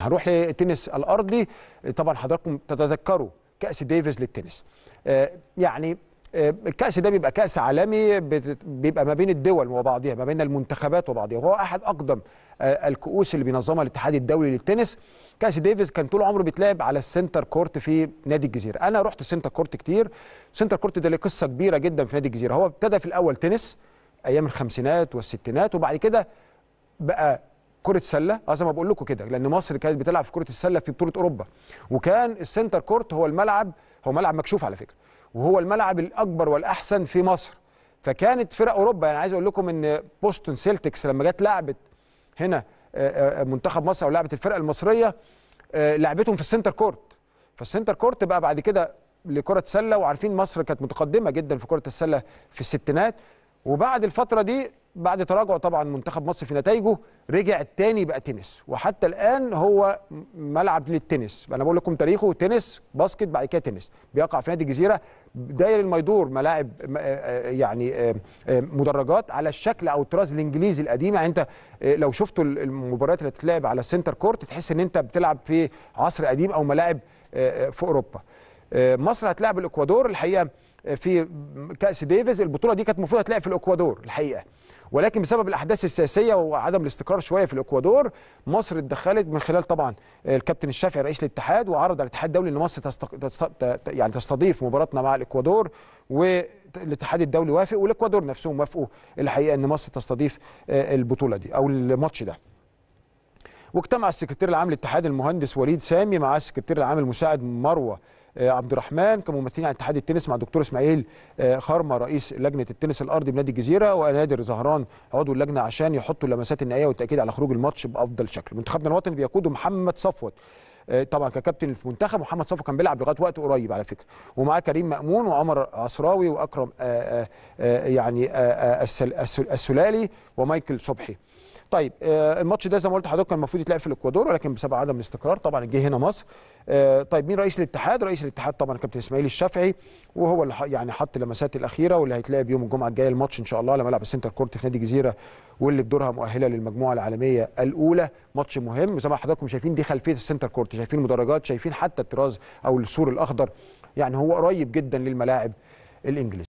هنروح للتنس الارضي طبعا حضراتكم تتذكروا كاس ديفيز للتنس آه، يعني آه، الكاس ده بيبقى كاس عالمي بيبقى ما بين الدول وبعضها ما بين المنتخبات وبعضها وهو احد اقدم آه، الكؤوس اللي بينظمها الاتحاد الدولي للتنس كاس ديفيز كان طول عمره بيتلعب على السنتر كورت في نادي الجزيره انا رحت السنتر كورت كتير سنتر كورت ده له قصه كبيره جدا في نادي الجزيره هو ابتدى في الاول تنس ايام الخمسينات والستينات وبعد كده بقى كره سله زي ما بقول لكم كده لان مصر كانت بتلعب في كره السله في بطوله اوروبا وكان السنتر كورت هو الملعب هو ملعب مكشوف على فكره وهو الملعب الاكبر والاحسن في مصر فكانت فرق اوروبا يعني عايز اقول لكم ان بوستون سيلتكس لما جت لعبت هنا آه، آه، منتخب مصر او لعبت الفرقه المصريه آه، لعبتهم في السنتر كورت فالسنتر كورت بقى بعد كده لكره سله وعارفين مصر كانت متقدمه جدا في كره السله في الستينات وبعد الفتره دي بعد تراجع طبعا منتخب مصر في نتائجه رجع تاني بقى تنس وحتى الان هو ملعب للتنس انا بقول لكم تاريخه تنس باسكت بعد كده تنس بيقع في نادي الجزيره داير الميدور ملاعب آه، آه، يعني آه، مدرجات على الشكل او الطراز الانجليزي القديم يعني انت لو شفتوا المباريات اللي بتتلعب على السنتر كورت تحس ان انت بتلعب في عصر قديم او ملاعب في اوروبا آه، مصر هتلعب الاكوادور الحقيقه آه، في كاس ديفيز البطوله دي كانت المفروض هتلعب في الاكوادور الحقيقه ولكن بسبب الاحداث السياسيه وعدم الاستقرار شويه في الاكوادور مصر اتدخلت من خلال طبعا آه، الكابتن الشافعي رئيس الاتحاد وعرض على الاتحاد الدولي ان مصر تستق... تست... يعني تستضيف مباراتنا مع الاكوادور والاتحاد الدولي وافق والاكوادور نفسهم وافقوا الحقيقه ان مصر تستضيف البطوله دي او الماتش ده واجتمع السكرتير العام للاتحاد المهندس وليد سامي مع السكرتير العام المساعد مروه آه، عبد الرحمن كممثلين عن اتحاد التنس مع الدكتور اسماعيل آه، خرمه رئيس لجنه التنس الارضي بنادي الجزيره ونادر زهران عضو اللجنه عشان يحطوا اللمسات النهائيه والتاكيد على خروج الماتش بافضل شكل منتخبنا الوطني بيقوده محمد صفوت آه، طبعا ككابتن في المنتخب محمد صفوت كان بيلعب لغايه وقت قريب على فكره ومعاه كريم مامون وعمر عصراوي واكرم يعني السلالي ومايكل صبحي طيب آه، الماتش ده زي ما قلت لحضرتك كان المفروض يتلعب في الاكوادور ولكن بسبب عدم الاستقرار طبعا جه هنا مصر آه، طيب مين رئيس الاتحاد رئيس الاتحاد طبعا الكابتن اسماعيل الشافعي وهو اللي يعني حط اللمسات الاخيره واللي هيتلعب يوم الجمعه الجايه الماتش ان شاء الله على ملعب السنتر كورت في نادي الجزيره واللي بدورها مؤهله للمجموعه العالميه الاولى ماتش مهم زي ما حضراتكم شايفين دي خلفيه السنتر كورت شايفين مدرجات شايفين حتى الطراز او السور الاخضر يعني هو قريب جدا للملاعب الانجليزيه